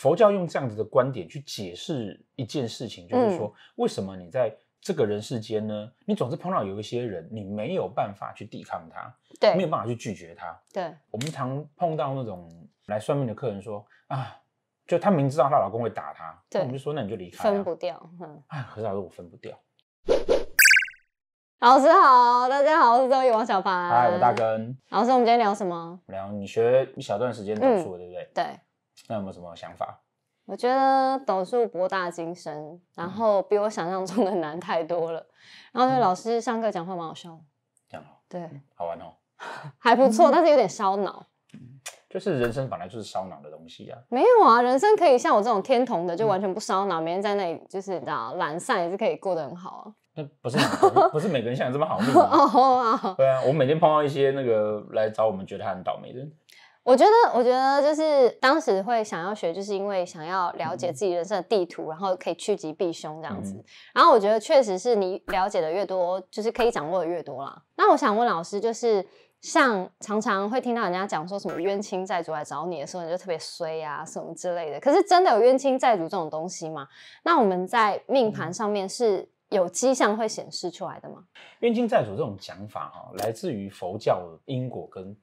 佛教用这样子的观点去解释一件事情，就是说，为什么你在这个人世间呢？你总是碰到有一些人，你没有办法去抵抗他，对，没有办法去拒绝他。对，我们常碰到那种来算命的客人说啊，就她明知道她老公会打她，对，我们就说，那你就离开，分不掉。哎，可是老师，我分不掉。老师好，大家好，我是周一王小凡，嗨，我大根。老师，我们今天聊什么？聊你学一小段时间读书，对不对？对。那有没有什么想法？我觉得导数博大精深，然后比我想象中的难太多了。然后老师上课讲话蛮好笑，讲哦，对，好玩哦，还不错，但是有点烧脑。就是人生本来就是烧脑的东西啊。没有啊，人生可以像我这种天童的，就完全不烧脑，每天在那里就是你知道，懒散也是可以过得很好啊。那不是，不是每个人像你这么好命。哦，对啊，我每天碰到一些那个来找我们觉得他很倒霉的。人。我觉得，我觉得就是当时会想要学，就是因为想要了解自己人生的地图，然后可以趋吉避凶这样子。然后我觉得，确实是你了解的越多，就是可以掌握的越多啦。那我想问老师，就是像常常会听到人家讲说什么冤亲债主来找你的时候，你就特别衰啊什么之类的。可是真的有冤亲债主这种东西吗？那我们在命盘上面是有迹象会显示出来的吗？冤亲债主这种讲法哈，来自于佛教因果跟。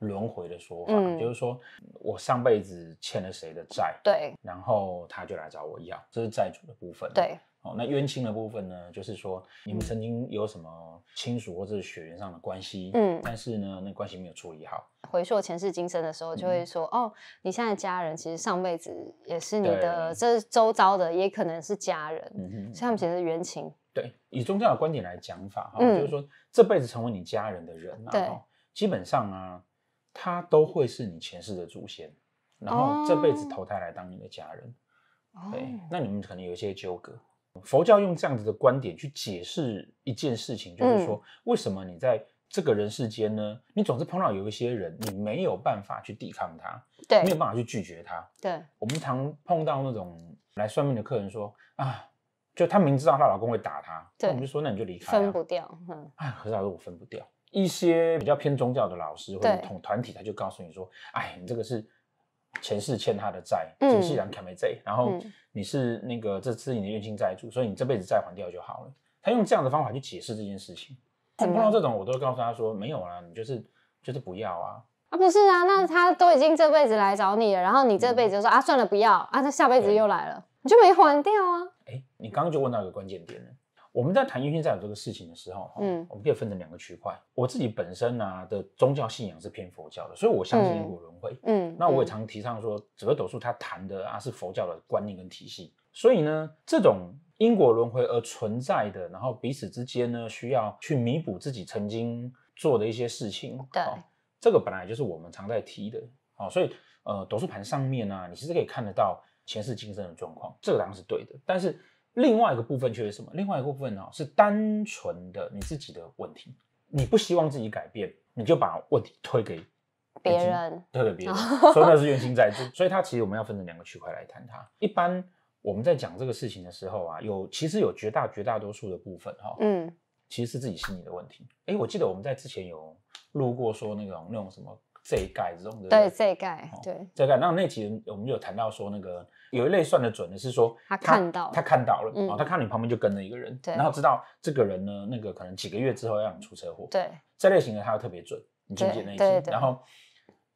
轮回的说法，就是说我上辈子欠了谁的债，对，然后他就来找我要，这是债主的部分。对，哦，那冤亲的部分呢，就是说你们曾经有什么亲属或者是血缘上的关系，嗯，但是呢，那关系没有处理好，回溯前世今生的时候，就会说，哦，你现在家人其实上辈子也是你的，这周遭的也可能是家人，嗯所以他们其实冤亲。对，以宗教的观点来讲法，哈，就是说这辈子成为你家人的人，然后基本上啊。他都会是你前世的祖先，然后这辈子投胎来当你的家人。哦，对，那你们可能有一些纠葛。佛教用这样子的观点去解释一件事情，就是说为什么你在这个人世间呢？你总是碰到有一些人，你没有办法去抵抗他，对，没有办法去拒绝他。对，我们常碰到那种来算命的客人说啊，就他明知道她老公会打她，对，我们就说那你就离开，分不掉。嗯，哎，可是我分不掉。一些比较偏宗教的老师或者同团体，他就告诉你说：“哎，你这个是前世欠他的债，今世卡没债，然后你是那个这次你的冤亲债主，所以你这辈子债还掉就好了。”他用这样的方法去解释这件事情。碰到这种，我都告诉他说：“没有啊，你就是就是不要啊啊，不是啊，那他都已经这辈子来找你了，然后你这辈子说啊算了不要啊，他下辈子又来了，你就没还掉啊？”哎，你刚刚就问到一个关键点了。我们在谈阴间占有这个事情的时候，嗯，我们可以分成两个区块。我自己本身呢的宗教信仰是偏佛教的，所以我相信因果轮回。嗯，那我也常提倡说，整个斗数它谈的啊是佛教的观念跟体系。所以呢，这种因果轮回而存在的，然后彼此之间呢需要去弥补自己曾经做的一些事情。对，这个本来就是我们常在提的。哦，所以呃，斗数盘上面呢，你其实可以看得到前世今生的状况，这个当然是对的，但是。另外一个部分却是什么？另外一个部分呢，是单纯的你自己的问题，你不希望自己改变，你就把问题推给别人，推给别人，所以那是原心在之。所以它其实我们要分成两个区块来谈它。一般我们在讲这个事情的时候啊，有其实有绝大绝大多数的部分哈，嗯，其实是自己心里的问题。哎，我记得我们在之前有录过说那种那种什么。这一盖这种的对这一盖对这盖，然后那期我们有谈到说，那个有一类算的准的是说他看到他看到了，哦，他看你旁边就跟了一个人，然后知道这个人呢，那个可能几个月之后要你出车祸。对，这类型的他特别准，你理得那一然后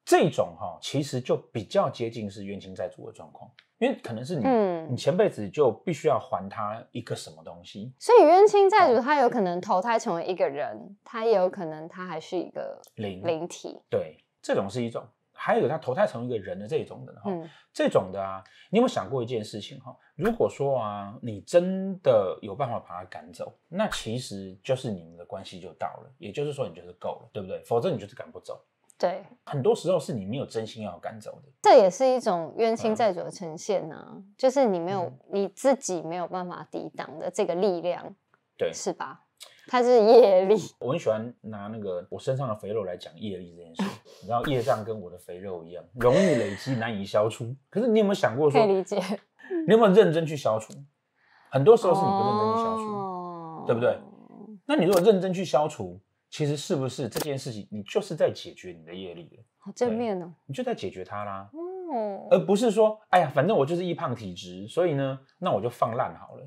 这种哈，其实就比较接近是冤亲债主的状况，因为可能是你，你前辈子就必须要还他一个什么东西。所以冤亲债主他有可能投胎成为一个人，他也有可能他还是一个灵灵体。对。这种是一种，还有他投胎成一个人的这种的哈，这种的啊，你有有想过一件事情哈？如果说啊，你真的有办法把他赶走，那其实就是你们的关系就到了，也就是说你就是够了，对不对？否则你就是赶不走。对，很多时候是你没有真心要赶走的，这也是一种冤亲债主的呈现啊，就是你没有你自己没有办法抵挡的这个力量，对，是吧？它是业力，我很喜欢拿那个我身上的肥肉来讲业力这件事。你知道，业障跟我的肥肉一样，容易累积，难以消除。可是你有没有想过说？可以理解。你有没有认真去消除？很多时候是你不认真去消除，对不对？那你如果认真去消除，其实是不是这件事情，你就是在解决你的业力了？好正面哦。你就在解决它啦，哦，而不是说，哎呀，反正我就是易胖体质，所以呢，那我就放烂好了。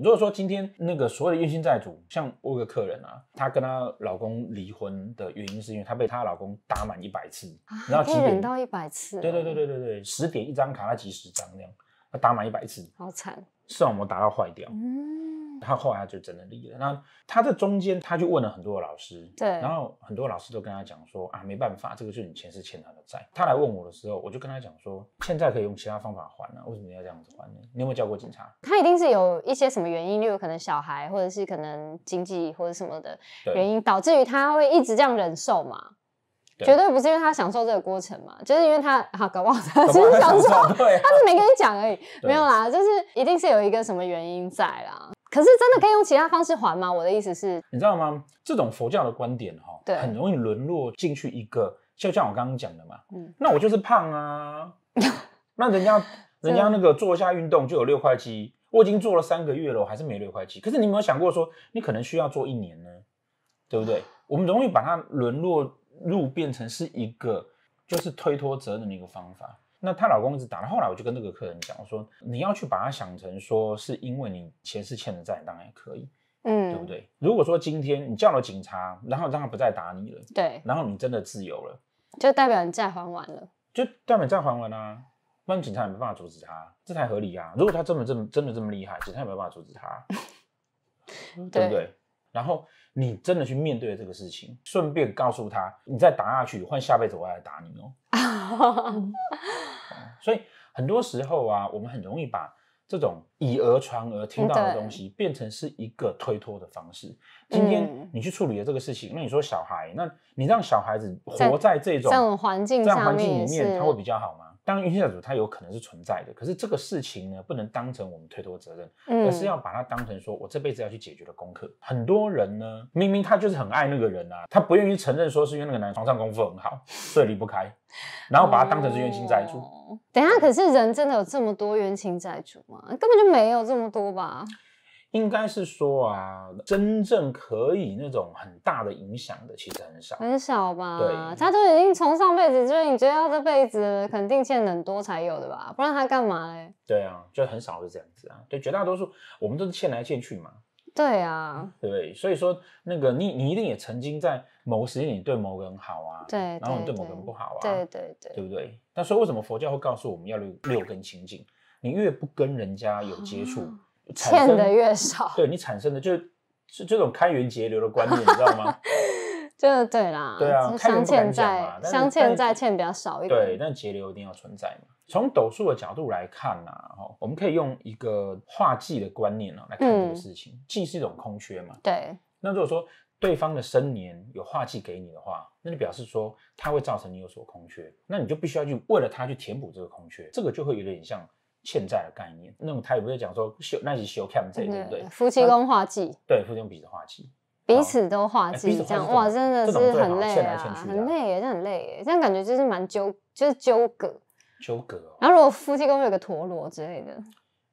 如果说今天那个所有的怨心债主，像我一个客人啊，她跟她老公离婚的原因是因为她被她老公打满一百次，然后几点到一百次。对对对对对对，十点一张卡，他几十张那样，他打满一百次，好惨，视网膜打到坏掉。嗯。他后来就真的离了。那他在中间，他就问了很多的老师，对。然后很多老师都跟他讲说：“啊，没办法，这个就是你前世欠他的债。”他来问我的时候，我就跟他讲说：“现在可以用其他方法还了，为什么要这样子还呢？你有没有叫过警察？”他一定是有一些什么原因，例如可能小孩，或者是可能经济或者什么的原因，导致于他会一直这样忍受嘛？绝对不是因为他享受这个过程嘛，就是因为他啊搞忘了，只是享受，他是没跟你讲而已。没有啦，就是一定是有一个什么原因在啦。可是真的可以用其他方式还吗？我的意思是，你知道吗？这种佛教的观点哈，很容易沦落进去一个，就像我刚刚讲的嘛，嗯，那我就是胖啊，那人家，人家那个做一下运动就有六块肌，我已经做了三个月了，我还是没六块肌。可是你有没有想过说，你可能需要做一年呢？对不对？我们容易把它沦落入变成是一个，就是推脱责任的一个方法。那她老公一直打，到后来我就跟那个客人讲，我说你要去把他想成说是因为你前世欠的债，当然可以，嗯，对不对？如果说今天你叫了警察，然后让他不再打你了，对，然后你真的自由了，就代表你债还完了，就代表债还完了，不然警察也没办法阻止他，这才合理啊。如果他这么这么真的这么厉害，警察也没办法阻止他？对不对？然后。你真的去面对这个事情，顺便告诉他，你再打下去，换下辈子我来打你 哦。所以很多时候啊，我们很容易把这种以讹传讹听到的东西变成是一个推脱的方式。今天你去处理了这个事情，那你说小孩，那你让小孩子活在这种这种环境、这样环境里面，他会比较好吗？当冤情债主，他有可能是存在的，可是这个事情呢，不能当成我们推脱责任，而是要把它当成说我这辈子要去解决的功课。很多人呢，明明他就是很爱那个人啊，他不愿意承认说是因为那个男床上功夫很好，所以离不开，然后把他当成是冤亲债主。等下，可是人真的有这么多冤亲债主吗？根本就没有这么多吧。应该是说啊，真正可以那种很大的影响的，其实很少，很少吧？对，他都已经从上辈子就是你觉得他这辈子肯定欠很多才有的吧？不然他干嘛嘞？对啊，就很少是这样子啊。对，绝大多数我们都是欠来欠去嘛。对啊，对所以说那个你你一定也曾经在某个时间你对某个人好啊，对，然后你对某个人不好啊，对对对，对不对？那所以为什么佛教会告诉我们要六六根清净？你越不跟人家有接触。欠的越少，对你产生的就是是这种开源节流的观念，你知道吗？就 对啦，对啊，相欠债，相欠债欠比较少一点，对，但节流一定要存在嘛。从斗数的角度来看呐，哈，我们可以用一个化忌的观念啊来看这个事情。忌是一种空缺嘛，对。那如果说对方的生年有化忌给你的话，那就表示说他会造成你有所空缺，那你就必须要去为了他去填补这个空缺，这个就会有点像。欠债的概念，那种他也不会讲说修，那是修 camp 对不对？夫妻宫化忌，对，夫妻彼此化忌，彼此都化忌，这样哇，真的是很累啊，很累耶，很累耶，这样感觉就是蛮纠，就是纠葛，纠葛。然后如果夫妻公有个陀螺之类的，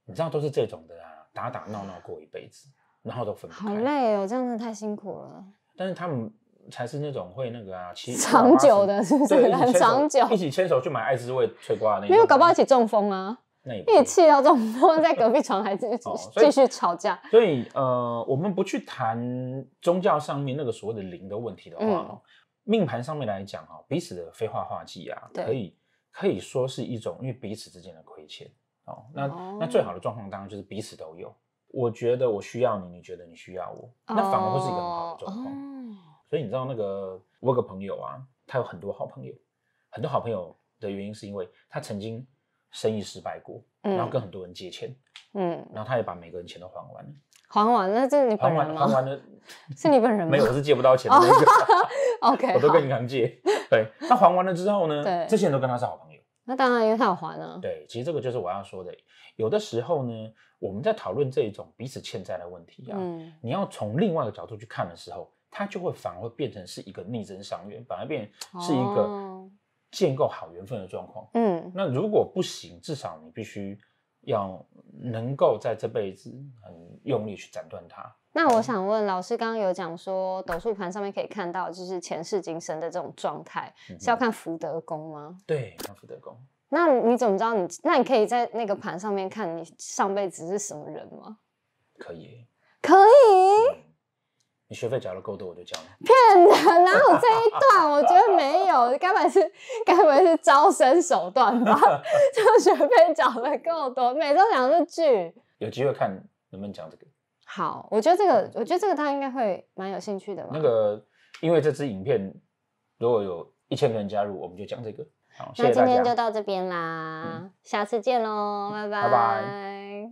你知道都是这种的啊，打打闹闹过一辈子，然后都分好累哦，这样子太辛苦了。但是他们才是那种会那个啊，长久的，是不是？长久一起牵手去买爱滋味脆瓜的那，因为搞不好一起中风啊。那你 气到中午在隔壁床还继继续吵架，所以呃，我们不去谈宗教上面那个所谓的灵的问题的话，命盘上面来讲哈，彼此的非话化忌啊，可以可以说是一种因为彼此之间的亏欠哦。那那最好的状况当然就是彼此都有，我觉得我需要你，你觉得你需要我，那反而会是一个很好的状况。所以你知道那个我有个朋友啊，他有很多好朋友，很多好朋友的原因是因为他曾经。生意失败过，然后跟很多人借钱，嗯，然后他也把每个人钱都还完，了。还完那是你本人吗？还完了，是你本人吗？没有，我是借不到钱，OK，我都跟银行借。对，那还完了之后呢？对，这些人都跟他是好朋友。那当然有好还啊。对，其实这个就是我要说的，有的时候呢，我们在讨论这一种彼此欠债的问题啊，嗯，你要从另外一个角度去看的时候，他就会反而会变成是一个逆真相缘，反而变成是一个。建构好缘分的状况，嗯，那如果不行，至少你必须要能够在这辈子很用力去斩断它。那我想问老师，刚刚有讲说斗数盘上面可以看到，就是前世今生的这种状态，是要看福德宫吗？对，看福德宫。那你怎么知道你？那你可以在那个盘上面看你上辈子是什么人吗？可以，可以。你学费缴了够多，我就了。骗的，哪有这一段？我觉得没有，该不是该不是招生手段吧？就学费缴了够多，每周两日剧，有机会看能不能讲这个？好，我觉得这个，我觉得这个他应该会蛮有兴趣的。吧。那个，因为这支影片如果有一千个人加入，我们就讲这个。好，那今天就到这边啦，下次见喽，拜拜。